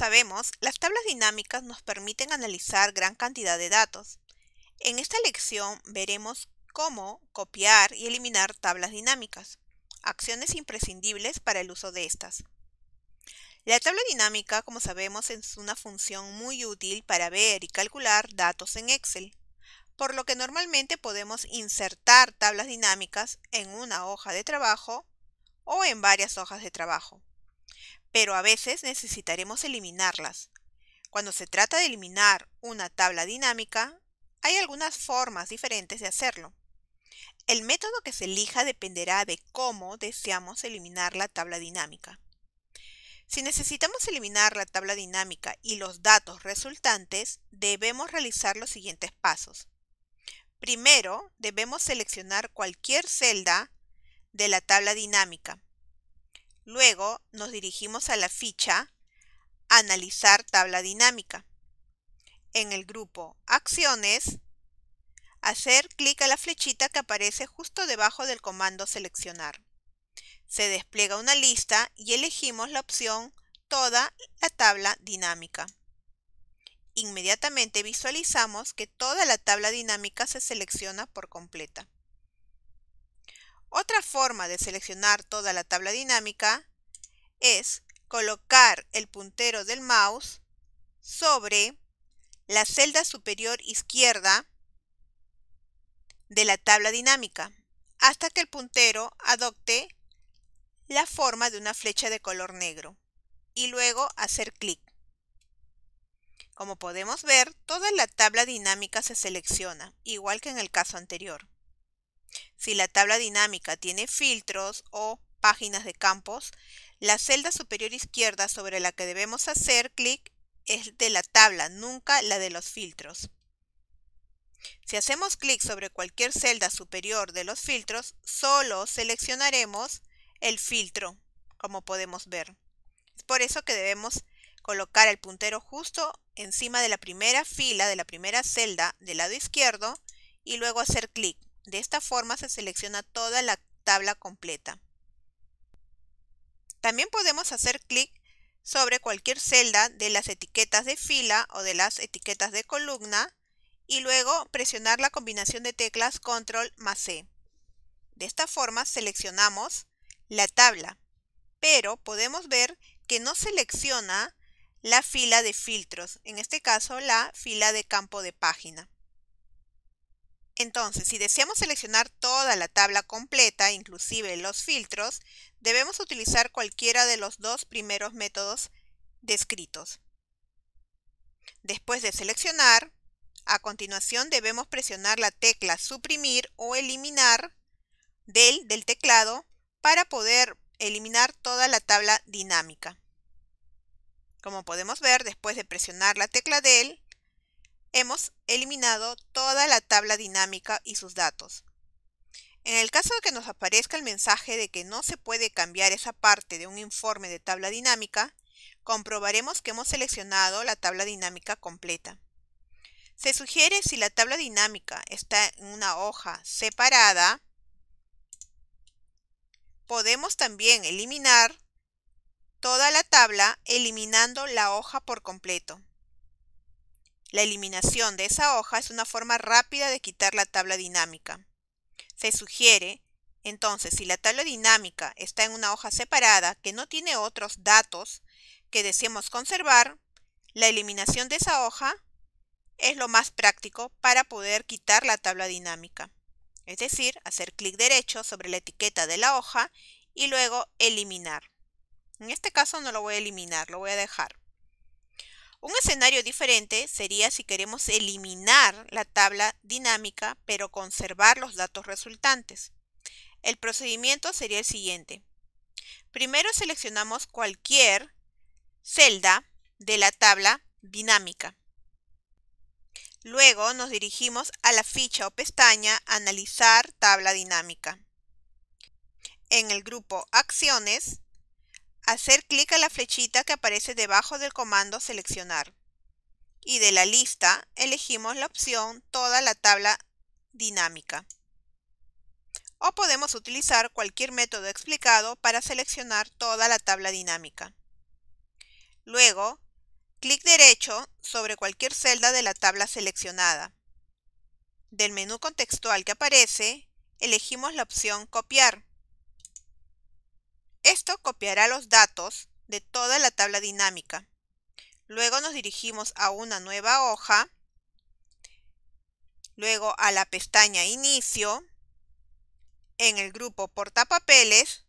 sabemos, las tablas dinámicas nos permiten analizar gran cantidad de datos. En esta lección veremos cómo copiar y eliminar tablas dinámicas, acciones imprescindibles para el uso de estas. La tabla dinámica, como sabemos, es una función muy útil para ver y calcular datos en Excel, por lo que normalmente podemos insertar tablas dinámicas en una hoja de trabajo o en varias hojas de trabajo pero a veces necesitaremos eliminarlas. Cuando se trata de eliminar una tabla dinámica, hay algunas formas diferentes de hacerlo. El método que se elija dependerá de cómo deseamos eliminar la tabla dinámica. Si necesitamos eliminar la tabla dinámica y los datos resultantes, debemos realizar los siguientes pasos. Primero, debemos seleccionar cualquier celda de la tabla dinámica Luego nos dirigimos a la ficha Analizar tabla dinámica. En el grupo Acciones, hacer clic a la flechita que aparece justo debajo del comando Seleccionar. Se despliega una lista y elegimos la opción Toda la tabla dinámica. Inmediatamente visualizamos que toda la tabla dinámica se selecciona por completa. Otra forma de seleccionar toda la tabla dinámica es colocar el puntero del mouse sobre la celda superior izquierda de la tabla dinámica hasta que el puntero adopte la forma de una flecha de color negro y luego hacer clic. Como podemos ver, toda la tabla dinámica se selecciona, igual que en el caso anterior. Si la tabla dinámica tiene filtros o páginas de campos, la celda superior izquierda sobre la que debemos hacer clic es de la tabla, nunca la de los filtros. Si hacemos clic sobre cualquier celda superior de los filtros, solo seleccionaremos el filtro, como podemos ver. Es por eso que debemos colocar el puntero justo encima de la primera fila de la primera celda del lado izquierdo y luego hacer clic. De esta forma se selecciona toda la tabla completa. También podemos hacer clic sobre cualquier celda de las etiquetas de fila o de las etiquetas de columna y luego presionar la combinación de teclas control más C. De esta forma seleccionamos la tabla, pero podemos ver que no selecciona la fila de filtros, en este caso la fila de campo de página. Entonces, si deseamos seleccionar toda la tabla completa, inclusive los filtros, debemos utilizar cualquiera de los dos primeros métodos descritos. Después de seleccionar, a continuación debemos presionar la tecla suprimir o eliminar del, del teclado para poder eliminar toda la tabla dinámica. Como podemos ver, después de presionar la tecla del, hemos eliminado toda la tabla dinámica y sus datos. En el caso de que nos aparezca el mensaje de que no se puede cambiar esa parte de un informe de tabla dinámica, comprobaremos que hemos seleccionado la tabla dinámica completa. Se sugiere si la tabla dinámica está en una hoja separada, podemos también eliminar toda la tabla eliminando la hoja por completo. La eliminación de esa hoja es una forma rápida de quitar la tabla dinámica. Se sugiere, entonces, si la tabla dinámica está en una hoja separada que no tiene otros datos que deseemos conservar, la eliminación de esa hoja es lo más práctico para poder quitar la tabla dinámica. Es decir, hacer clic derecho sobre la etiqueta de la hoja y luego eliminar. En este caso no lo voy a eliminar, lo voy a dejar. Un escenario diferente sería si queremos eliminar la tabla dinámica pero conservar los datos resultantes. El procedimiento sería el siguiente. Primero seleccionamos cualquier celda de la tabla dinámica. Luego nos dirigimos a la ficha o pestaña Analizar tabla dinámica. En el grupo Acciones hacer clic a la flechita que aparece debajo del comando seleccionar. Y de la lista elegimos la opción toda la tabla dinámica. O podemos utilizar cualquier método explicado para seleccionar toda la tabla dinámica. Luego, clic derecho sobre cualquier celda de la tabla seleccionada. Del menú contextual que aparece, elegimos la opción Copiar esto copiará los datos de toda la tabla dinámica. Luego nos dirigimos a una nueva hoja, luego a la pestaña Inicio, en el grupo Portapapeles,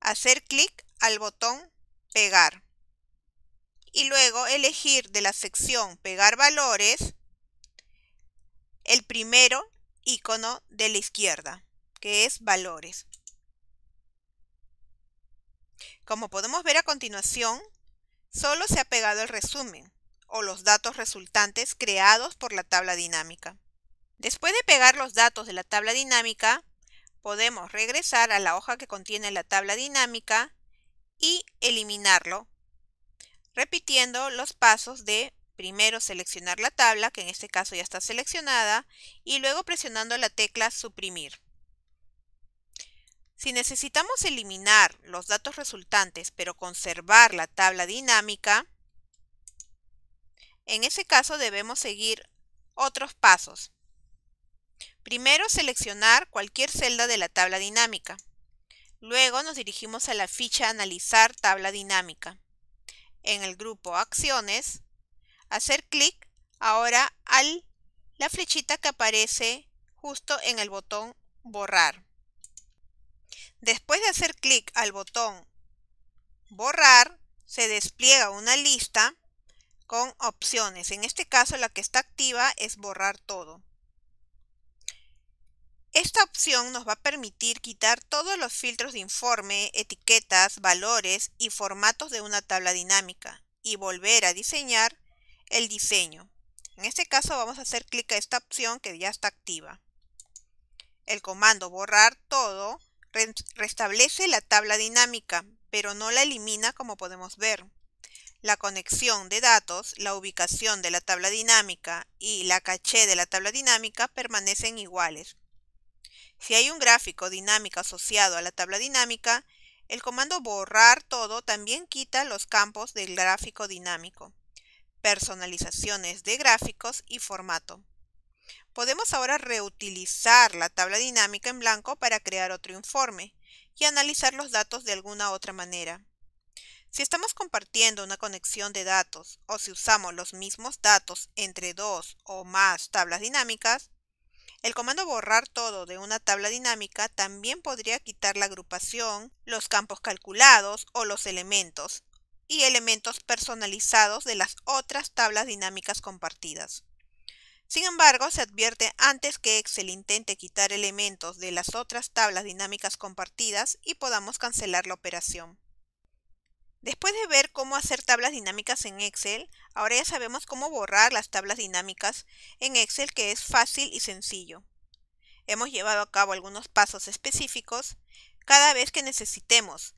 hacer clic al botón Pegar y luego elegir de la sección Pegar valores el primero icono de la izquierda, que es Valores. Como podemos ver a continuación, solo se ha pegado el resumen o los datos resultantes creados por la tabla dinámica. Después de pegar los datos de la tabla dinámica, podemos regresar a la hoja que contiene la tabla dinámica y eliminarlo, repitiendo los pasos de primero seleccionar la tabla, que en este caso ya está seleccionada, y luego presionando la tecla suprimir. Si necesitamos eliminar los datos resultantes pero conservar la tabla dinámica, en ese caso debemos seguir otros pasos. Primero seleccionar cualquier celda de la tabla dinámica. Luego nos dirigimos a la ficha Analizar tabla dinámica. En el grupo Acciones, hacer clic ahora a la flechita que aparece justo en el botón Borrar. Después de hacer clic al botón borrar, se despliega una lista con opciones. En este caso la que está activa es borrar todo. Esta opción nos va a permitir quitar todos los filtros de informe, etiquetas, valores y formatos de una tabla dinámica y volver a diseñar el diseño. En este caso vamos a hacer clic a esta opción que ya está activa. El comando borrar todo restablece la tabla dinámica, pero no la elimina como podemos ver. La conexión de datos, la ubicación de la tabla dinámica y la caché de la tabla dinámica permanecen iguales. Si hay un gráfico dinámico asociado a la tabla dinámica, el comando borrar todo también quita los campos del gráfico dinámico, personalizaciones de gráficos y formato. Podemos ahora reutilizar la tabla dinámica en blanco para crear otro informe y analizar los datos de alguna otra manera. Si estamos compartiendo una conexión de datos o si usamos los mismos datos entre dos o más tablas dinámicas, el comando borrar todo de una tabla dinámica también podría quitar la agrupación, los campos calculados o los elementos y elementos personalizados de las otras tablas dinámicas compartidas. Sin embargo, se advierte antes que Excel intente quitar elementos de las otras tablas dinámicas compartidas y podamos cancelar la operación. Después de ver cómo hacer tablas dinámicas en Excel, ahora ya sabemos cómo borrar las tablas dinámicas en Excel que es fácil y sencillo. Hemos llevado a cabo algunos pasos específicos. Cada vez que necesitemos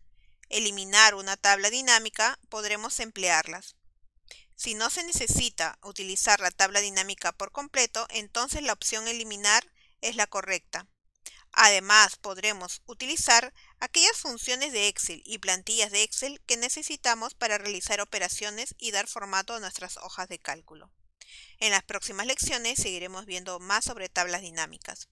eliminar una tabla dinámica, podremos emplearlas. Si no se necesita utilizar la tabla dinámica por completo, entonces la opción eliminar es la correcta. Además, podremos utilizar aquellas funciones de Excel y plantillas de Excel que necesitamos para realizar operaciones y dar formato a nuestras hojas de cálculo. En las próximas lecciones seguiremos viendo más sobre tablas dinámicas.